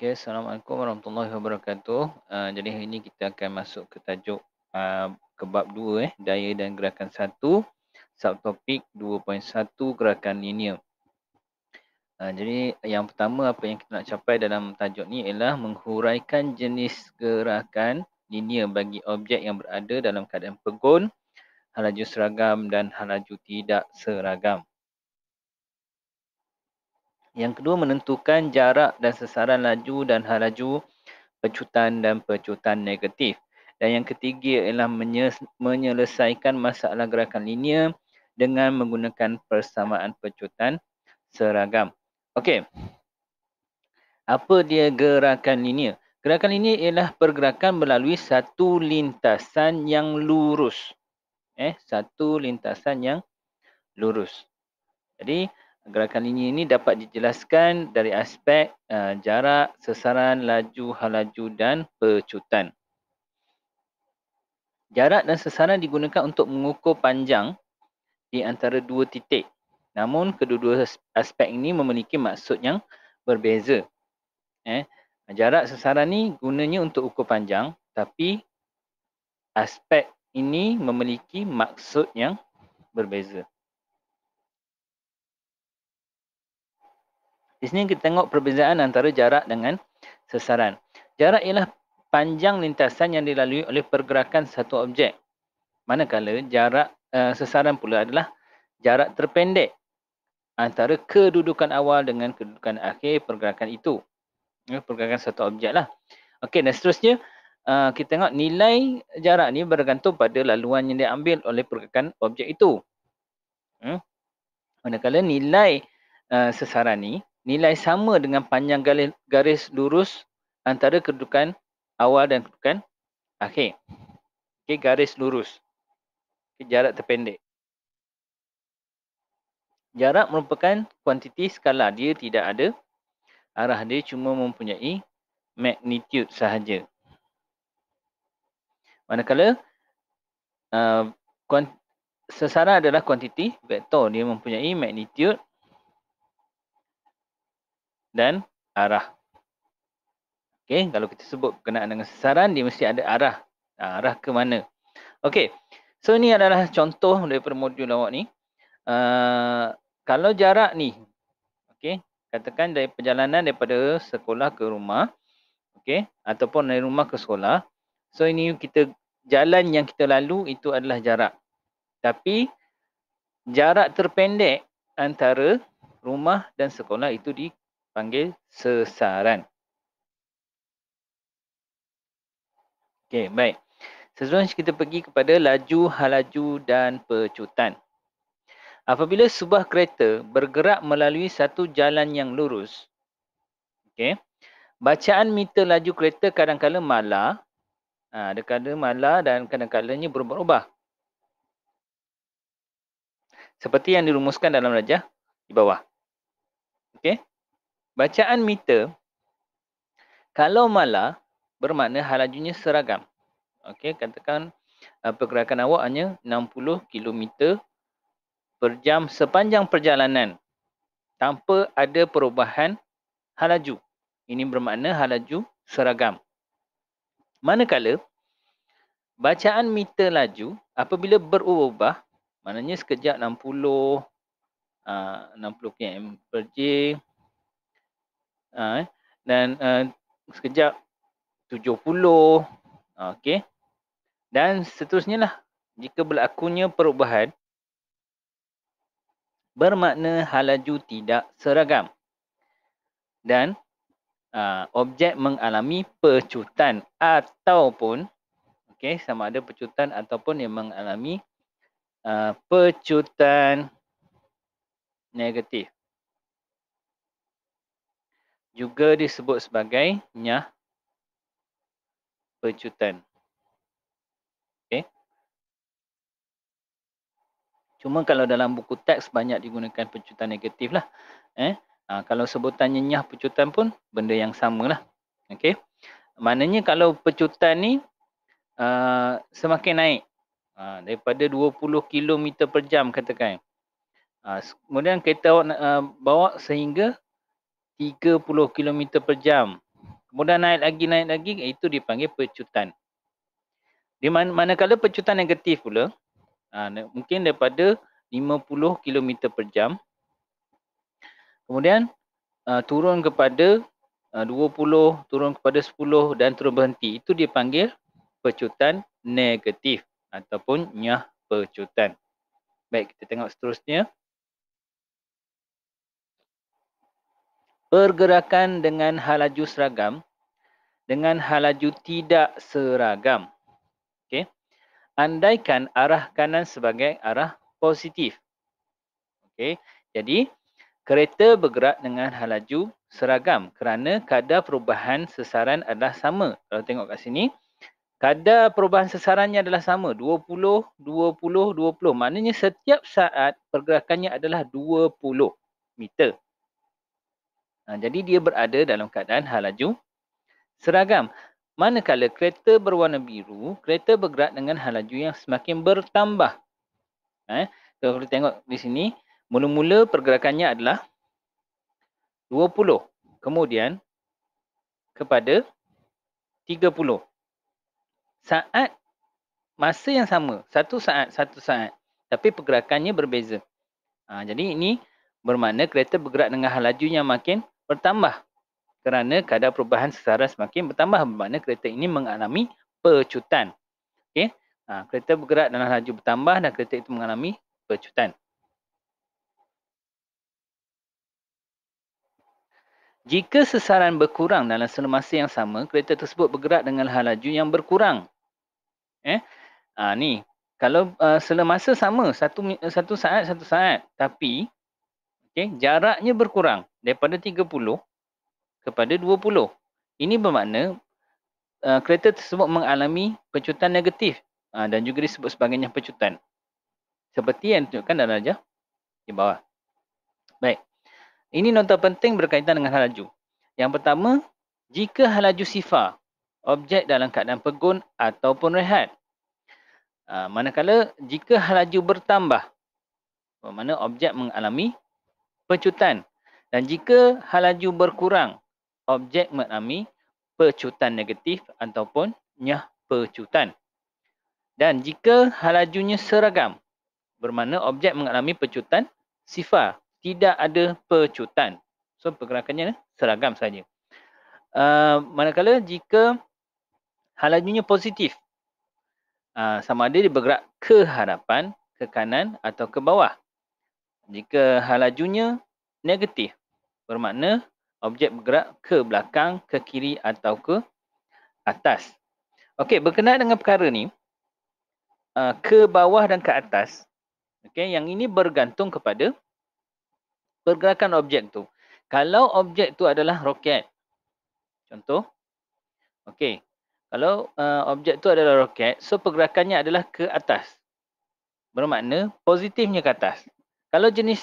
Okay, Assalamualaikum warahmatullahi wabarakatuh. Uh, jadi hari ini kita akan masuk ke tajuk uh, ke bab 2 eh, daya dan gerakan 1, subtopik 2.1 gerakan linear. Uh, jadi yang pertama apa yang kita nak capai dalam tajuk ni ialah menghuraikan jenis gerakan linear bagi objek yang berada dalam keadaan pegun, halaju seragam dan halaju tidak seragam. Yang kedua menentukan jarak dan sesaran laju dan halaju pecutan dan pecutan negatif. Dan yang ketiga ialah menyelesaikan masalah gerakan linear dengan menggunakan persamaan pecutan seragam. Okey. Apa dia gerakan linear? Gerakan linear ialah pergerakan melalui satu lintasan yang lurus. Eh, satu lintasan yang lurus. Jadi, gerakan linear ini dapat dijelaskan dari aspek uh, jarak, sesaran, laju, halaju dan pecutan. Jarak dan sesaran digunakan untuk mengukur panjang di antara dua titik. Namun kedua-dua aspek ini memiliki maksud yang berbeza. Eh, jarak sesaran ni gunanya untuk ukur panjang tapi aspek ini memiliki maksud yang berbeza. Di sini kita tengok perbezaan antara jarak dengan sesaran. Jarak ialah panjang lintasan yang dilalui oleh pergerakan satu objek. Manakala jarak uh, sasaran pula adalah jarak terpendek antara kedudukan awal dengan kedudukan akhir pergerakan itu. Ya, pergerakan satu objek lah. Okey dan seterusnya uh, kita tengok nilai jarak ni bergantung pada laluan yang diambil oleh pergerakan objek itu. Hmm? Manakala nilai uh, sasaran ni nilai sama dengan panjang garis, garis lurus antara kedudukan awal dan kedudukan akhir. Okey, garis lurus. Okay, jarak terpendek. Jarak merupakan kuantiti skala. Dia tidak ada arah. Dia cuma mempunyai magnitude sahaja. Manakala, uh, sesara adalah kuantiti vektor. Dia mempunyai magnitude dan arah. Okey, kalau kita sebut berkenaan dengan sasaran, dia mesti ada arah. Ha, arah ke mana. Okey, so ini adalah contoh daripada modul awak ni. Uh, kalau jarak ni, okey, katakan dari perjalanan daripada sekolah ke rumah, okey, ataupun dari rumah ke sekolah, so ini kita jalan yang kita lalu itu adalah jarak. Tapi jarak terpendek antara rumah dan sekolah itu di panggil sesaran. Okey, baik. Seterusnya kita pergi kepada laju, halaju dan pecutan. Apabila sebuah kereta bergerak melalui satu jalan yang lurus, okey. Bacaan meter laju kereta kadang kadangkala malah, ha, ada kadang malah dan kadang kadangkalanya berubah-ubah. Seperti yang dirumuskan dalam rajah di bawah. Okey. Bacaan meter kalau malah bermakna halajunya seragam. Okey, katakan uh, pergerakan awak hanya 60 km per jam sepanjang perjalanan tanpa ada perubahan halaju. Ini bermakna halaju seragam. Manakala bacaan meter laju apabila berubah, maknanya sekejap 60 uh, 60 km per jam Ha, eh, dan uh, sekejap 70 uh, okey dan seterusnya lah jika berlakunya perubahan bermakna halaju tidak seragam dan uh, objek mengalami pecutan ataupun okey sama ada pecutan ataupun yang mengalami uh, pecutan negatif juga disebut sebagai nyah pecutan. Okay. Cuma kalau dalam buku teks banyak digunakan pecutan negatif lah. Eh? Ha, kalau sebutannya nyah pecutan pun benda yang sama lah. Okay. Maknanya kalau pecutan ni uh, semakin naik uh, daripada 20 km per jam katakan. Uh, kemudian kereta awak uh, bawa sehingga 30 km per jam. Kemudian naik lagi, naik lagi, itu dipanggil pecutan. Di mana, manakala pecutan negatif pula, aa, ha, mungkin daripada 50 km per jam. Kemudian aa, ha, turun kepada aa, ha, 20, turun kepada 10 dan turun berhenti. Itu dipanggil pecutan negatif ataupun nyah pecutan. Baik, kita tengok seterusnya. pergerakan dengan halaju seragam dengan halaju tidak seragam. Okey. Andaikan arah kanan sebagai arah positif. Okey. Jadi kereta bergerak dengan halaju seragam kerana kadar perubahan sesaran adalah sama. Kalau tengok kat sini, kadar perubahan sesarannya adalah sama 20 20 20. Maknanya setiap saat pergerakannya adalah 20 meter. Ha, jadi dia berada dalam keadaan hal laju seragam. Manakala kereta berwarna biru, kereta bergerak dengan hal laju yang semakin bertambah. Eh, ha, kalau kita tengok di sini, mula-mula pergerakannya adalah 20. Kemudian kepada 30. Saat masa yang sama, satu saat, satu saat. Tapi pergerakannya berbeza. Ha, jadi ini bermakna kereta bergerak dengan hal laju yang makin bertambah kerana kadar perubahan sesara semakin bertambah bermakna kereta ini mengalami pecutan. Okey. Ha, kereta bergerak dengan laju bertambah dan kereta itu mengalami pecutan. Jika sesaran berkurang dalam selama selemasa yang sama, kereta tersebut bergerak dengan laju yang berkurang. Eh? Ha, ni. Kalau uh, selemasa sama, satu, satu saat, satu saat. Tapi, Okey, jaraknya berkurang daripada 30 kepada 20. Ini bermakna uh, kereta tersebut mengalami pecutan negatif uh, dan juga disebut sebagainya pecutan. Seperti yang ditunjukkan dalam darjah di bawah. Baik. Ini nota penting berkaitan dengan halaju. Yang pertama, jika halaju sifar, objek dalam keadaan pegun ataupun rehat. Uh, manakala jika halaju bertambah, bermakna objek mengalami Pecutan. Dan jika halaju berkurang, objek mengalami pecutan negatif ataupun nyah pecutan. Dan jika halajunya seragam, bermakna objek mengalami pecutan sifar. Tidak ada pecutan. So pergerakannya seragam saja. Uh, manakala jika halajunya positif, uh, sama ada dia bergerak ke hadapan, ke kanan atau ke bawah. Jika hal lajunya negatif, bermakna objek bergerak ke belakang, ke kiri atau ke atas. Okey, berkenaan dengan perkara ni, uh, ke bawah dan ke atas, okay, yang ini bergantung kepada pergerakan objek tu. Kalau objek tu adalah roket, contoh, okey, kalau uh, objek tu adalah roket, so pergerakannya adalah ke atas. Bermakna positifnya ke atas. Kalau jenis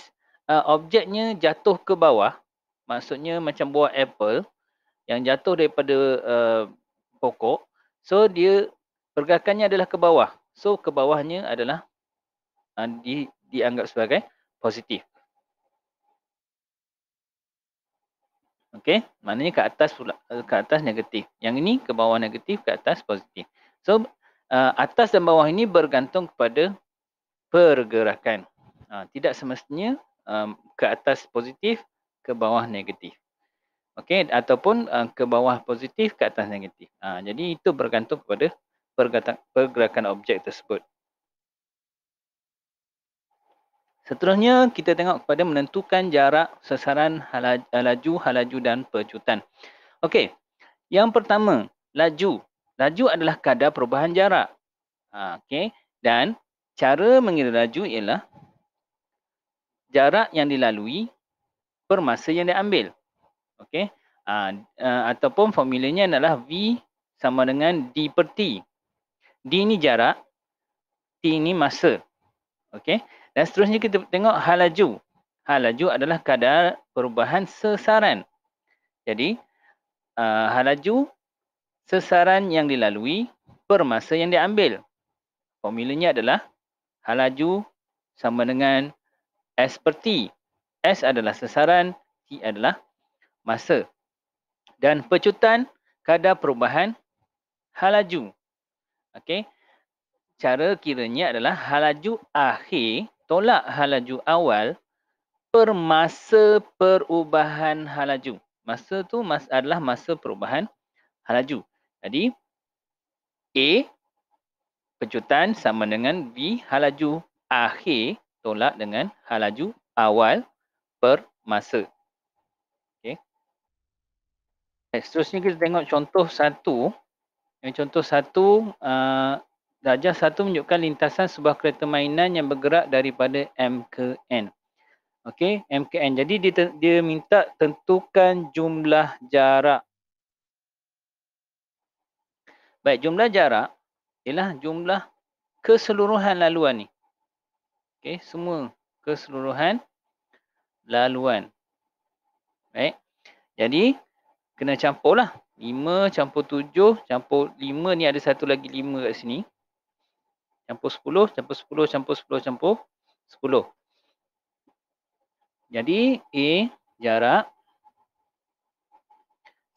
uh, objeknya jatuh ke bawah, maksudnya macam buah apple yang jatuh daripada uh, pokok, so dia pergerakannya adalah ke bawah. So ke bawahnya adalah uh, di, dianggap sebagai positif. Okey, maknanya ke atas pula, uh, ke atas negatif. Yang ini ke bawah negatif, ke atas positif. So, uh, atas dan bawah ini bergantung kepada pergerakan. Ha, tidak semestinya um, ke atas positif, ke bawah negatif. Okey, ataupun uh, ke bawah positif, ke atas negatif. Ha, jadi itu bergantung kepada pergerakan objek tersebut. Seterusnya, kita tengok kepada menentukan jarak sasaran halaju, eh, laju, halaju dan pecutan. Okey, yang pertama, laju. Laju adalah kadar perubahan jarak. Ha, Okey, dan cara mengira laju ialah jarak yang dilalui per masa yang diambil. Okey. Uh, uh, ataupun formulanya adalah V sama dengan D per T. D ni jarak, T ni masa. Okey. Dan seterusnya kita tengok hal laju. Hal laju adalah kadar perubahan sesaran. Jadi, uh, hal laju sesaran yang dilalui per masa yang diambil. Formulanya adalah hal laju sama dengan S per T. S adalah sesaran, T adalah masa. Dan pecutan kadar perubahan halaju. Okey. Cara kiranya adalah halaju akhir tolak halaju awal per masa perubahan halaju. Masa tu mas adalah masa perubahan halaju. Jadi A pecutan sama dengan B halaju akhir tolak dengan hal laju awal per masa. Okay. Eh, seterusnya kita tengok contoh satu. Contoh satu, uh, darjah satu menunjukkan lintasan sebuah kereta mainan yang bergerak daripada M ke N. Okey, M ke N. Jadi dia, dia minta tentukan jumlah jarak. Baik, jumlah jarak ialah jumlah keseluruhan laluan ni okey semua keseluruhan laluan baik jadi kena campurlah 5 campur 7 campur 5 ni ada satu lagi 5 kat sini campur 10 campur 10 campur 10 campur 10 jadi a jarak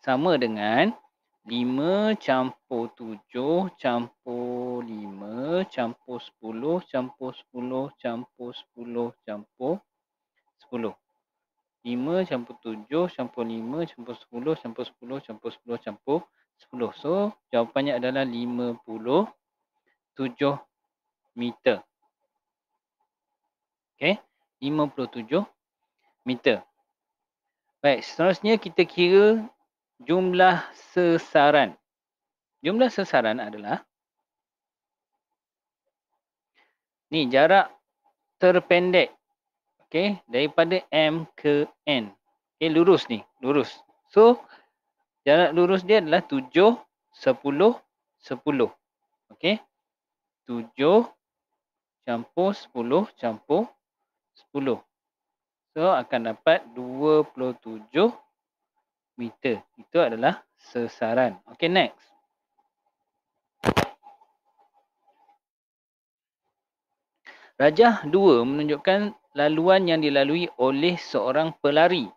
sama dengan 5 campur 7 campur campur 5, campur 10, campur 10, campur 10, campur 10. 5 campur 7, campur 5, campur 10, campur 10, campur 10, campur 10. So jawapannya adalah 57 meter. Okay. 57 meter. Baik, seterusnya kita kira jumlah sesaran. Jumlah sesaran adalah ni jarak terpendek okay, daripada M ke N okay, lurus ni lurus so jarak lurus dia adalah 7 10 10 okay, 7 campur 10 campur 10 so akan dapat 27 meter itu adalah sesaran Okay, next Rajah dua menunjukkan laluan yang dilalui oleh seorang pelari.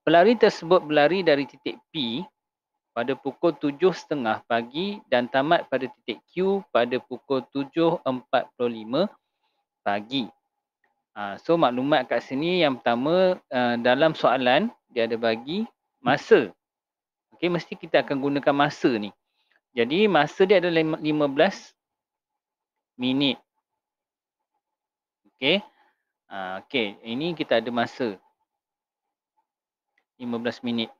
Pelari tersebut berlari dari titik P pada pukul 7.30 pagi dan tamat pada titik Q pada pukul 7.45 pagi. Ah, so maklumat kat sini yang pertama ah, dalam soalan dia ada bagi masa. Okay, mesti kita akan gunakan masa ni. Jadi masa dia adalah 15 minit. Okay, Uh, ah, Okey, ini kita ada masa. 15 minit.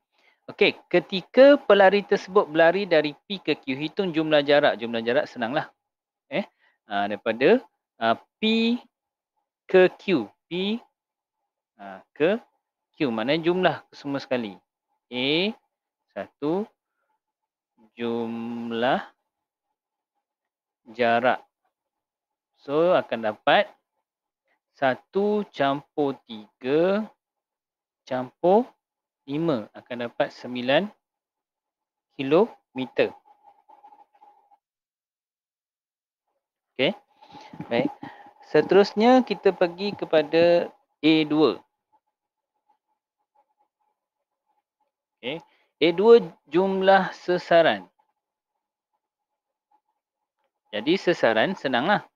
Okay, ketika pelari tersebut berlari dari P ke Q, hitung jumlah jarak. Jumlah jarak senanglah. Eh, uh, daripada uh, P ke Q. P uh, ke Q. Mana jumlah semua sekali. A, satu, jumlah jarak. So, akan dapat satu campur tiga campur lima akan dapat sembilan kilometer. Okay. Baik. Seterusnya kita pergi kepada A2. Okay. A2 jumlah sesaran. Jadi sesaran senanglah.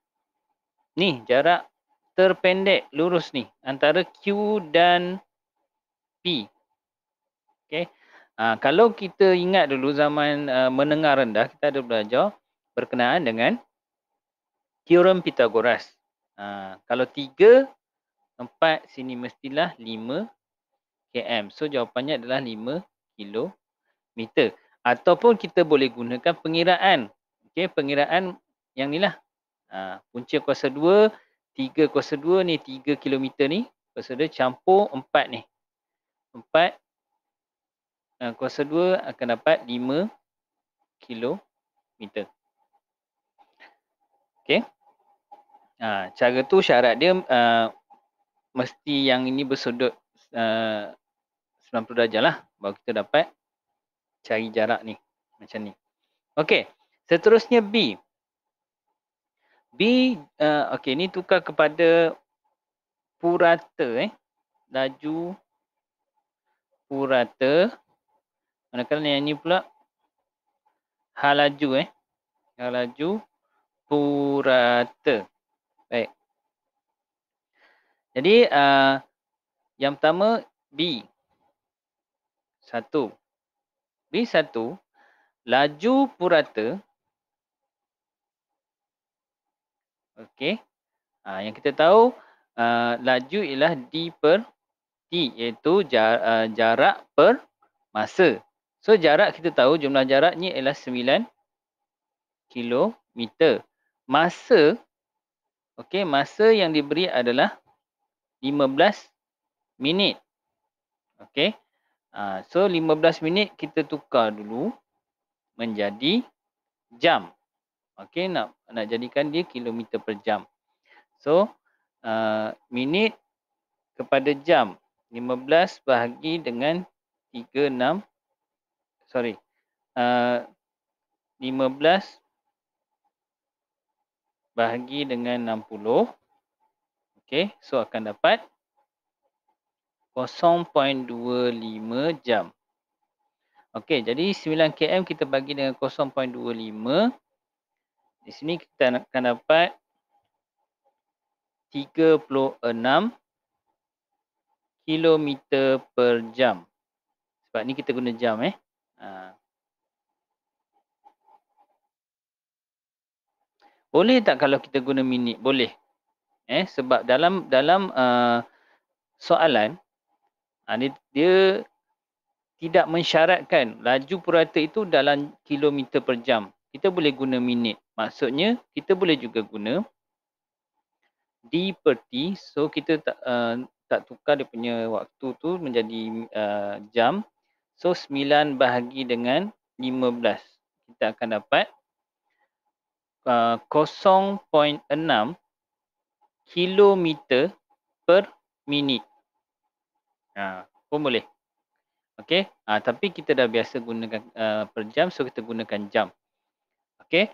Ni jarak terpendek lurus ni antara Q dan P. Okay, Ha, kalau kita ingat dulu zaman uh, menengah rendah kita ada belajar berkenaan dengan teorem Pythagoras. Ha, kalau 3 4 sini mestilah 5 km. So jawapannya adalah 5 km. Ataupun kita boleh gunakan pengiraan. Okay, pengiraan yang inilah. Ha, punca kuasa 3 kuasa 2 ni 3 km ni kuasa dia campur 4 ni 4 uh, kuasa 2 akan dapat 5 km ok uh, cara tu syarat dia uh, mesti yang ini bersudut ha, uh, 90 darjah lah baru kita dapat cari jarak ni macam ni ok seterusnya B B uh, okey ni tukar kepada purata eh laju purata manakala yang ni pula halaju, eh halaju laju purata baik jadi uh, yang pertama B satu B satu laju purata Okey. Ha, yang kita tahu uh, laju ialah D per T iaitu jar, uh, jarak per masa. So jarak kita tahu jumlah jarak ni ialah 9 kilometer. Masa okey masa yang diberi adalah 15 minit. Okey. Uh, so 15 minit kita tukar dulu menjadi jam. Okey nak nak jadikan dia kilometer per jam. So uh, minit kepada jam 15 bahagi dengan 36 sorry uh, 15 bahagi dengan 60 okey so akan dapat 0.25 jam. Okey jadi 9 km kita bagi dengan 0.25 di sini kita akan dapat 36 km per jam. Sebab ni kita guna jam eh. Ha. Boleh tak kalau kita guna minit? Boleh. Eh sebab dalam dalam uh, soalan uh, dia, dia tidak mensyaratkan laju purata itu dalam kilometer per jam kita boleh guna minit. Maksudnya kita boleh juga guna D per T. So kita tak, uh, tak tukar dia punya waktu tu menjadi uh, jam. So 9 bahagi dengan 15. Kita akan dapat uh, eh, 0.6 kilometer per minit. Ha, pun boleh. Okay. Ha, tapi kita dah biasa gunakan uh, per jam. So kita gunakan jam. Okey.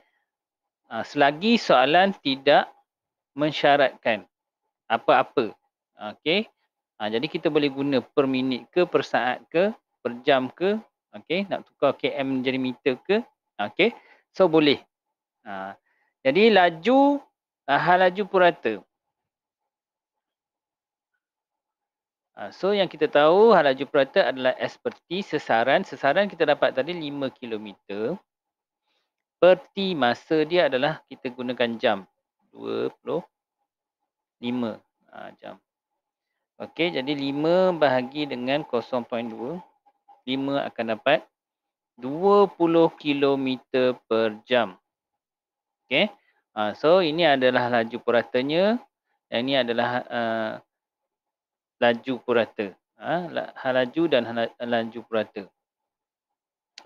Uh, selagi soalan tidak mensyaratkan apa-apa. Okey. Ha, jadi kita boleh guna per minit ke, per saat ke, per jam ke. Okey. Nak tukar KM jadi meter ke. Okey. So boleh. Ha. Jadi laju, hal laju purata. so yang kita tahu hal laju purata adalah seperti sesaran. Sesaran kita dapat tadi 5 kilometer. Seperti masa dia adalah kita gunakan jam. 25 ha, jam. Okey, jadi 5 bahagi dengan 0.2. 5 akan dapat 20 km per jam. Okey. Ha, so, ini adalah laju puratanya. Yang ini adalah uh, laju purata. Ha, laju dan laju purata.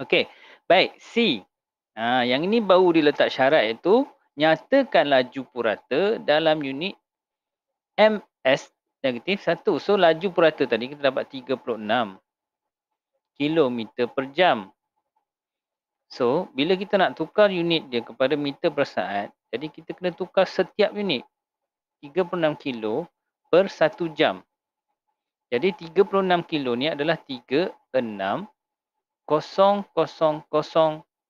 Okey. Baik, C. Ha, yang ini baru diletak syarat iaitu nyatakan laju purata dalam unit MS negatif 1. So laju purata tadi kita dapat 36 km per jam. So bila kita nak tukar unit dia kepada meter per saat, jadi kita kena tukar setiap unit 36 kilo per 1 jam. Jadi 36 kilo ni adalah 36 000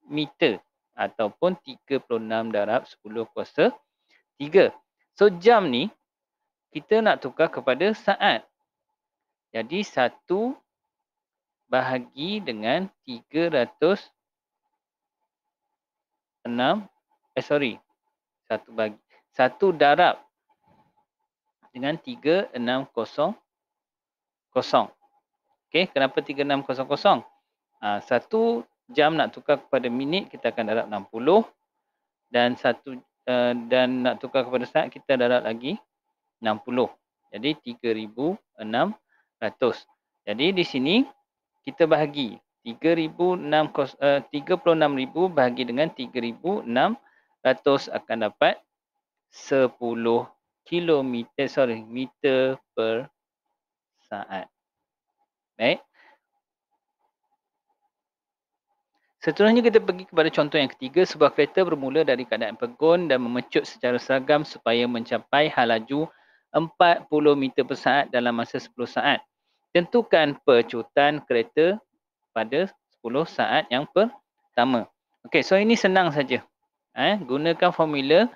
meter ataupun 36 darab 10 kuasa 3. So jam ni kita nak tukar kepada saat. Jadi 1 bahagi dengan 306 eh sorry. 1 bagi 1 darab dengan kosong okay kenapa 3600? Ah ha, jam nak tukar kepada minit kita akan darab 60 dan satu uh, dan nak tukar kepada saat kita darab lagi 60. Jadi 3600. Jadi di sini kita bahagi 3600 uh, 36000 bahagi dengan 3600 akan dapat 10 kilometer sorry meter per saat. Baik. Right? Seterusnya kita pergi kepada contoh yang ketiga sebuah kereta bermula dari keadaan pegun dan memecut secara seragam supaya mencapai halaju 40 meter per saat dalam masa 10 saat. Tentukan pecutan kereta pada 10 saat yang pertama. Okey, so ini senang saja. Eh, gunakan formula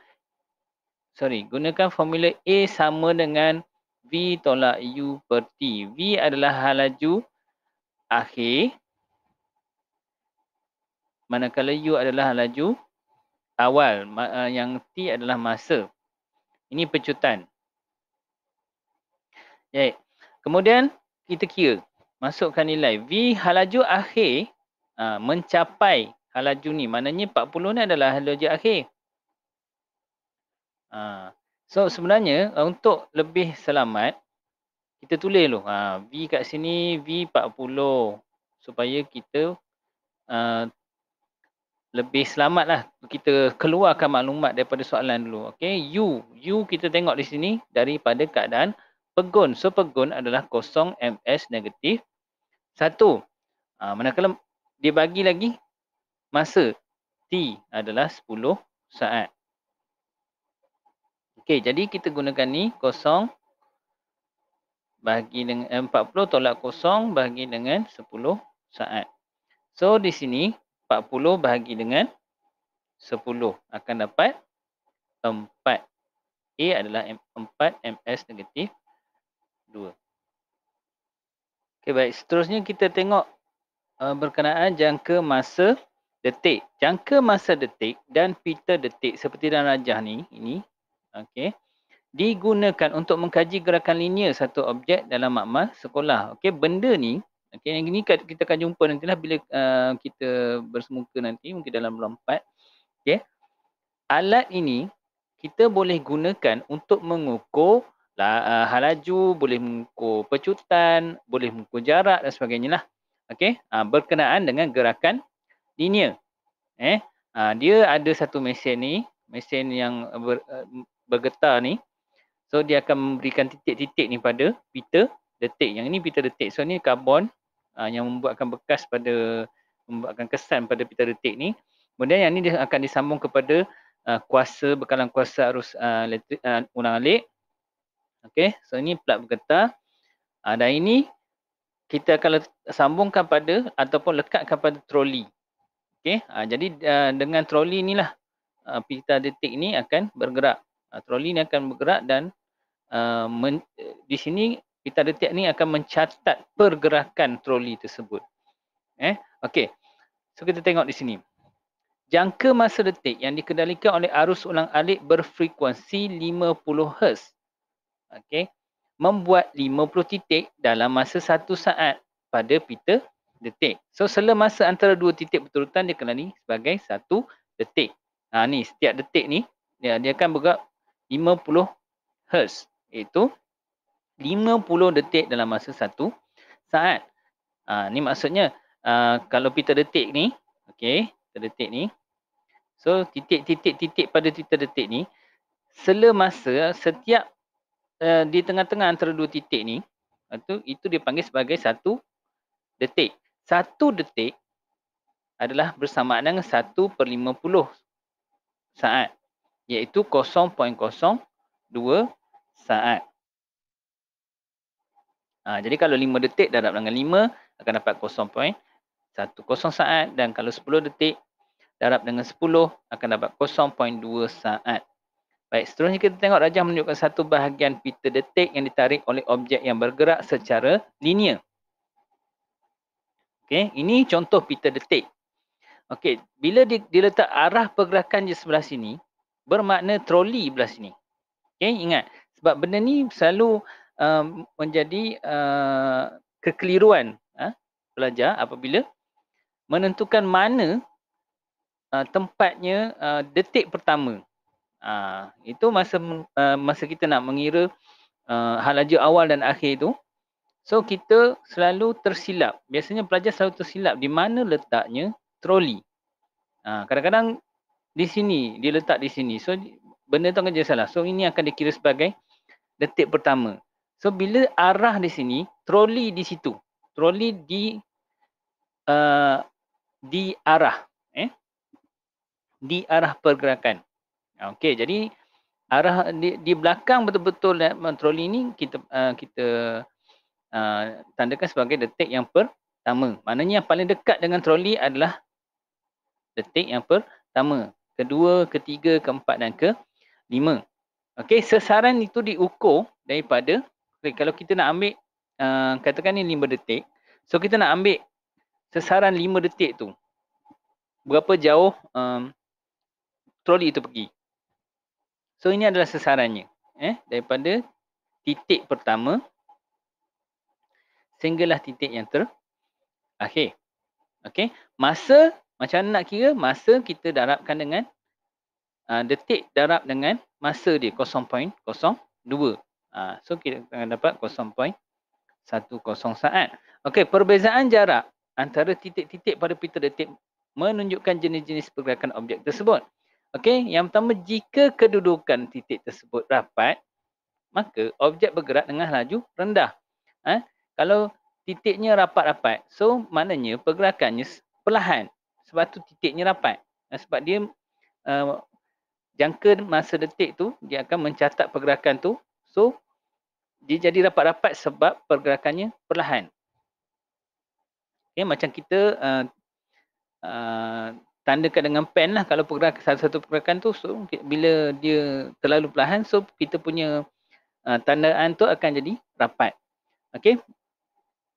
sorry, gunakan formula A sama dengan V tolak U per T. V adalah halaju akhir manakala u adalah laju awal eh, yang t adalah masa ini pecutan baik kemudian kita kira masukkan nilai v halaju akhir ha, mencapai halaju ni maknanya 40 ni adalah halaju akhir ha. so sebenarnya untuk lebih selamat kita tulis dulu ha, v kat sini v 40 supaya kita eh, lebih selamatlah kita keluarkan maklumat daripada soalan dulu. Okay, you. You kita tengok di sini daripada keadaan pegun. So, pegun adalah kosong MS negatif. Satu. Ha, manakala dia bagi lagi masa. T adalah 10 saat. Okay, jadi kita gunakan ni kosong bagi dengan 40 eh, tolak kosong bagi dengan 10 saat. So, di sini 40 bahagi dengan 10 akan dapat 4. A adalah 4 ms negatif 2. Okay baik, seterusnya kita tengok uh, berkenaan jangka masa detik. Jangka masa detik dan Peter detik seperti dalam rajah ni, ini. okay, Digunakan untuk mengkaji gerakan linear satu objek dalam makmal sekolah. Okay, benda ni Okey, yang ini kita akan jumpa nanti lah bila uh, kita bersemuka nanti mungkin dalam bulan 4. Okey. Alat ini kita boleh gunakan untuk mengukur lah, uh, halaju, boleh mengukur pecutan, boleh mengukur jarak dan sebagainya lah. Okay, uh, ah, berkenaan dengan gerakan linear. Eh, uh, dia ada satu mesin ni, mesin yang ber, uh, bergetar ni. So dia akan memberikan titik-titik ni pada pita detik. Yang ini pita detik. So ni karbon uh, yang membuatkan bekas pada membuatkan kesan pada pita detik ni kemudian yang ni dia akan disambung kepada uh, kuasa bekalan kuasa arus uh, uh, ulang alik okey so ini plat bergetar uh, dan ini kita akan sambungkan pada ataupun lekatkan pada troli okey uh, jadi uh, dengan troli inilah uh, pita detik ni akan bergerak uh, troli ni akan bergerak dan Uh, men, di sini pita detik ni akan mencatat pergerakan troli tersebut. Eh, okey. So kita tengok di sini. Jangka masa detik yang dikendalikan oleh arus ulang alik berfrekuensi 50 Hz. Okey. Membuat 50 titik dalam masa satu saat pada pita detik. So sela masa antara dua titik berturutan dikenali sebagai satu detik. Ha, ni setiap detik ni dia, dia akan bergerak 50 Hz. Iaitu 50 detik dalam masa satu saat. Ha, ni maksudnya uh, kalau pita detik ni, okay, pita detik ni. So titik-titik-titik pada pita detik ni, sela masa setiap uh, di tengah-tengah antara dua titik ni, itu itu dipanggil sebagai satu detik. Satu detik adalah bersamaan dengan satu per lima puluh saat. Iaitu 0.02 saat. Ha, jadi kalau 5 detik darab dengan 5 akan dapat 0.10 saat dan kalau 10 detik darab dengan 10 akan dapat 0.2 saat. Baik, seterusnya kita tengok rajah menunjukkan satu bahagian pita detik yang ditarik oleh objek yang bergerak secara linear. Okey, ini contoh pita detik. Okey, bila di, diletak arah pergerakan di sebelah sini, bermakna troli belah sini. Okey, ingat. Sebab benda ni selalu Um, menjadi uh, kekeliruan uh, pelajar apabila menentukan mana uh, tempatnya uh, detik pertama. Uh, itu masa uh, masa kita nak mengira uh, hal awal dan akhir itu. So kita selalu tersilap. Biasanya pelajar selalu tersilap di mana letaknya troli. Ha, kadang-kadang di sini, dia letak di sini. So benda tu akan jadi salah. So ini akan dikira sebagai detik pertama. So bila arah di sini, troli di situ. Troli di uh, di arah. Eh? Di arah pergerakan. Okey, jadi arah di, di belakang betul-betul eh, troli ini kita uh, kita uh, tandakan sebagai detik yang pertama. Maknanya yang paling dekat dengan troli adalah detik yang pertama. Kedua, ketiga, keempat dan ke lima. Okey, sesaran itu diukur daripada okay, kalau kita nak ambil uh, katakan ni 5 detik so kita nak ambil sasaran 5 detik tu berapa jauh um, troli itu pergi so ini adalah sasarannya eh daripada titik pertama sehinggalah titik yang terakhir. Okay, masa macam nak kira masa kita darabkan dengan uh, detik darab dengan masa dia 0.02 Ha, so kita akan dapat 0.10 saat. Okey, perbezaan jarak antara titik-titik pada pita detik menunjukkan jenis-jenis pergerakan objek tersebut. Okey, yang pertama jika kedudukan titik tersebut rapat, maka objek bergerak dengan laju rendah. Eh? Kalau titiknya rapat-rapat, so maknanya pergerakannya perlahan sebab tu titiknya rapat. Eh, sebab dia uh, jangka masa detik tu dia akan mencatat pergerakan tu So dia jadi rapat-rapat sebab pergerakannya perlahan. Okay, macam kita uh, uh, tandakan dengan pen lah kalau pergerakan satu-satu pergerakan tu so bila dia terlalu perlahan so kita punya uh, tandaan tu akan jadi rapat. Okay.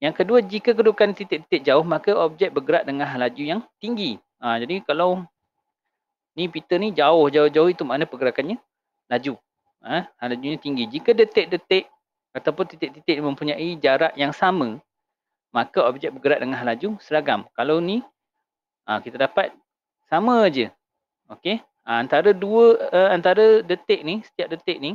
Yang kedua jika kedudukan titik-titik jauh maka objek bergerak dengan laju yang tinggi. Uh, jadi kalau ni Peter ni jauh jauh-jauh itu makna pergerakannya laju eh, ha? lajunya tinggi. Jika detik-detik ataupun titik-titik mempunyai jarak yang sama, maka objek bergerak dengan laju seragam. Kalau ni ha, kita dapat sama aje. Okey. Ha, antara dua uh, antara detik ni, setiap detik ni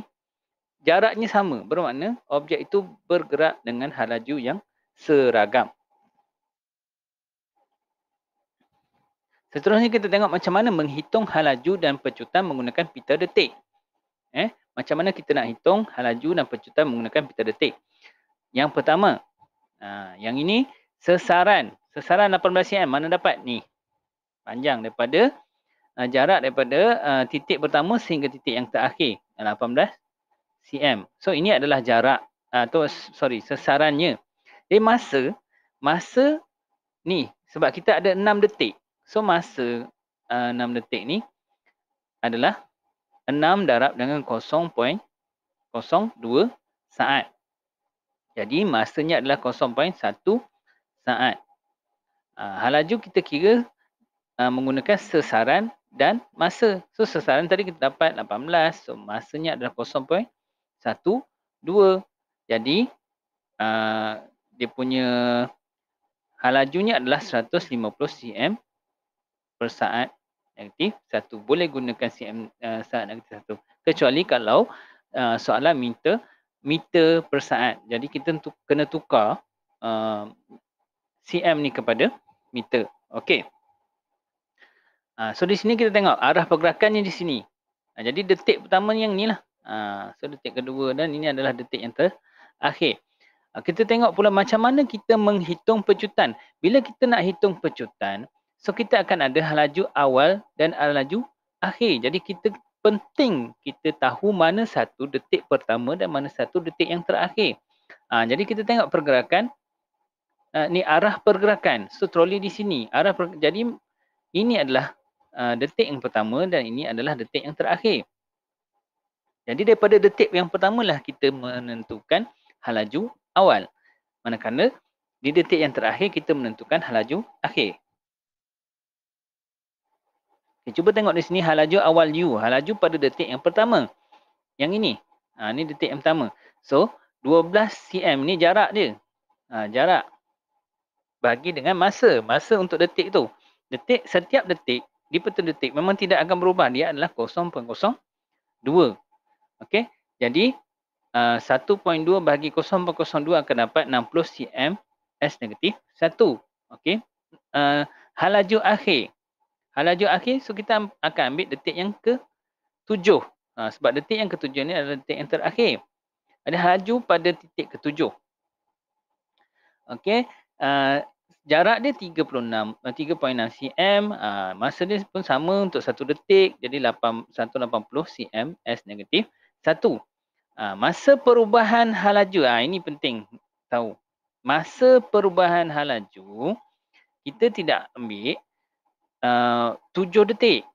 jaraknya sama. Bermakna objek itu bergerak dengan halaju yang seragam. Seterusnya kita tengok macam mana menghitung halaju dan pecutan menggunakan pita detik. Eh, macam mana kita nak hitung halaju dan pecutan menggunakan pita detik. Yang pertama, uh, yang ini sesaran. Sesaran 18 cm mana dapat? Ni. Panjang daripada uh, jarak daripada uh, titik pertama sehingga titik yang terakhir. 18 cm. So ini adalah jarak atau uh, sorry sesarannya. Jadi masa, masa ni sebab kita ada 6 detik. So masa uh, 6 detik ni adalah Enam darab dengan 0.02 saat. Jadi masanya adalah 0.1 saat. Uh, hal kita kira uh, menggunakan sesaran dan masa. So sesaran tadi kita dapat 18. So masanya adalah dua. Jadi uh, dia punya hal lajunya adalah 150 cm per saat Aktif satu boleh gunakan CM uh, saat aktif satu kecuali kalau uh, soalan minta meter per saat jadi kita tu, kena tukar uh, CM ni kepada meter okey uh, so di sini kita tengok arah pergerakannya di sini uh, jadi detik pertama yang ni lah uh, so detik kedua dan ini adalah detik yang terakhir uh, kita tengok pula macam mana kita menghitung pecutan. Bila kita nak hitung pecutan, So kita akan ada halaju awal dan halaju akhir. Jadi kita penting kita tahu mana satu detik pertama dan mana satu detik yang terakhir. Ha, jadi kita tengok pergerakan. Ha, ni arah pergerakan. So troli di sini. arah per, Jadi ini adalah uh, detik yang pertama dan ini adalah detik yang terakhir. Jadi daripada detik yang pertama lah kita menentukan halaju awal. Manakala di detik yang terakhir kita menentukan halaju akhir. Okay, cuba tengok di sini halaju awal U. Halaju pada detik yang pertama. Yang ini. Ha, ini detik yang pertama. So, 12 cm ni jarak dia. Ha, jarak. Bagi dengan masa. Masa untuk detik tu. Detik, setiap detik, di petul detik memang tidak akan berubah. Dia adalah 0.02. Okay. Jadi, ha, uh, 1.2 bagi 0.02 akan dapat 60 cm S negatif 1. Okay. Uh, ha, halaju akhir. Halajur akhir, so kita akan ambil detik yang ke-7. Uh, ha, sebab detik yang ke-7 ni adalah detik yang terakhir. Ada halaju pada titik ke-7. Okay. Uh, ha, jarak dia 3.6 3.6 eh, cm. Uh, masa dia pun sama untuk satu detik. Jadi 180 cm S negatif satu. Uh, masa perubahan halaju, Uh, ini penting tahu. Masa perubahan halaju kita tidak ambil Uh, tujuh detik.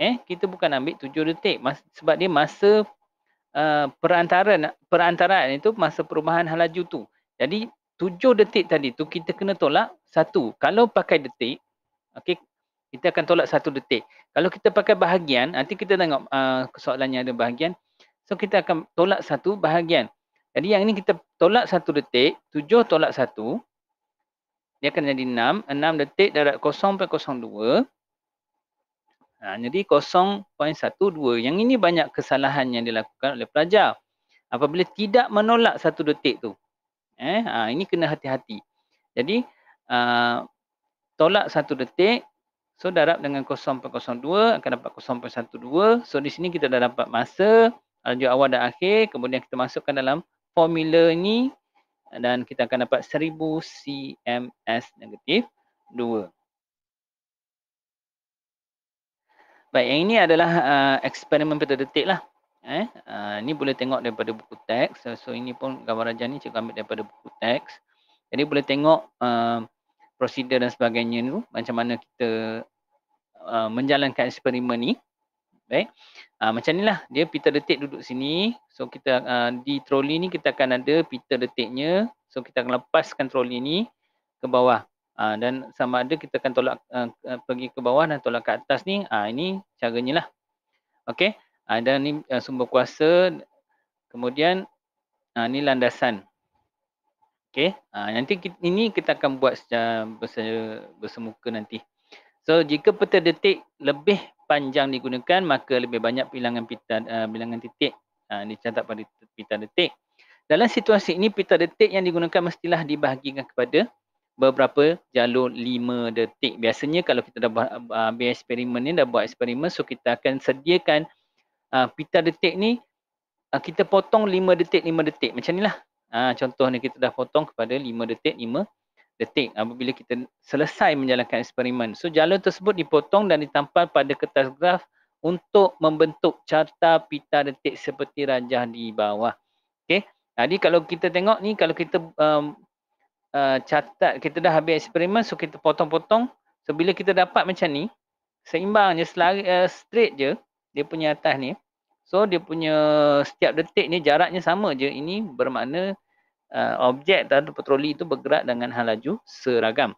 Eh, kita bukan ambil tujuh detik Mas, sebab dia masa uh, perantaran perantaran itu masa perubahan halaju tu. Jadi tujuh detik tadi tu kita kena tolak satu. Kalau pakai detik, okay, kita akan tolak satu detik. Kalau kita pakai bahagian, nanti kita tengok uh, soalannya ada bahagian. So kita akan tolak satu bahagian. Jadi yang ini kita tolak satu detik, tujuh tolak satu, dia akan jadi 6, 6 detik darat 0.02. Ha, jadi 0.12. Yang ini banyak kesalahan yang dilakukan oleh pelajar. Apabila tidak menolak satu detik tu. Eh, ha, ini kena hati-hati. Jadi uh, tolak satu detik. So darab dengan 0.02 akan dapat 0.12. So di sini kita dah dapat masa. Rajuk awal dan akhir. Kemudian kita masukkan dalam formula ni dan kita akan dapat 1000 CMS negatif 2. Baik, yang ini adalah uh, eksperimen pada detik lah. Eh, uh, ini boleh tengok daripada buku teks. So, so ini pun gambaran jani cikgu ambil daripada buku teks. Jadi boleh tengok uh, prosedur dan sebagainya tu macam mana kita uh, menjalankan eksperimen ni. Baik. Uh, macam inilah dia pita Detik duduk sini. So kita uh, di troli ni kita akan ada pita Detiknya. So kita akan lepaskan troli ni ke bawah. Uh, dan sama ada kita akan tolak uh, pergi ke bawah dan tolak ke atas ni. Uh, ini caranya lah. Okay, Uh, dan ni uh, sumber kuasa. Kemudian uh, ni landasan. Okay. Uh, nanti kita, ini kita akan buat secara bersemuka nanti. So jika peta detik lebih panjang digunakan maka lebih banyak bilangan pita uh, eh, bilangan titik uh, dicatat pada pita detik. Dalam situasi ini pita detik yang digunakan mestilah dibahagikan kepada beberapa jalur 5 detik. Biasanya kalau kita dah eh, ambil eksperimen ni, dah buat eksperimen so kita akan sediakan uh, eh, pita detik ni uh, kita potong 5 detik 5 detik macam inilah. Ah ha, uh, contohnya kita dah potong kepada 5 detik 5 detik apabila uh, kita selesai menjalankan eksperimen. So jalur tersebut dipotong dan ditampal pada kertas graf untuk membentuk carta pita detik seperti rajah di bawah. Okey. Jadi kalau kita tengok ni kalau kita um, uh, catat kita dah habis eksperimen so kita potong-potong. So bila kita dapat macam ni seimbang je selari, uh, straight je dia punya atas ni. So dia punya setiap detik ni jaraknya sama je. Ini bermakna uh, objek atau petroli itu bergerak dengan halaju seragam.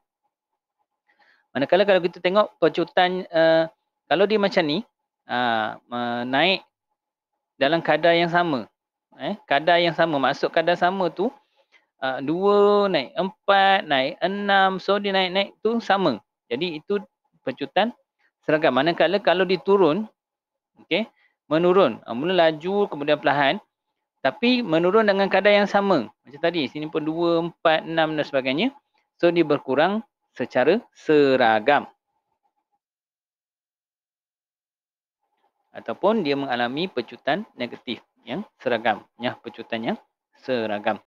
Manakala kalau kita tengok pecutan uh, kalau dia macam ni, uh, naik dalam kadar yang sama. Eh, kadar yang sama, maksud kadar sama tu uh, dua naik empat, naik enam, so dia naik-naik tu sama. Jadi itu pecutan seragam. Manakala kalau dia turun, okay, menurun, uh, mula laju kemudian perlahan, tapi menurun dengan kadar yang sama macam tadi sini pun 2 4 6 dan sebagainya so dia berkurang secara seragam ataupun dia mengalami pecutan negatif yang seragam yang pecutan yang seragam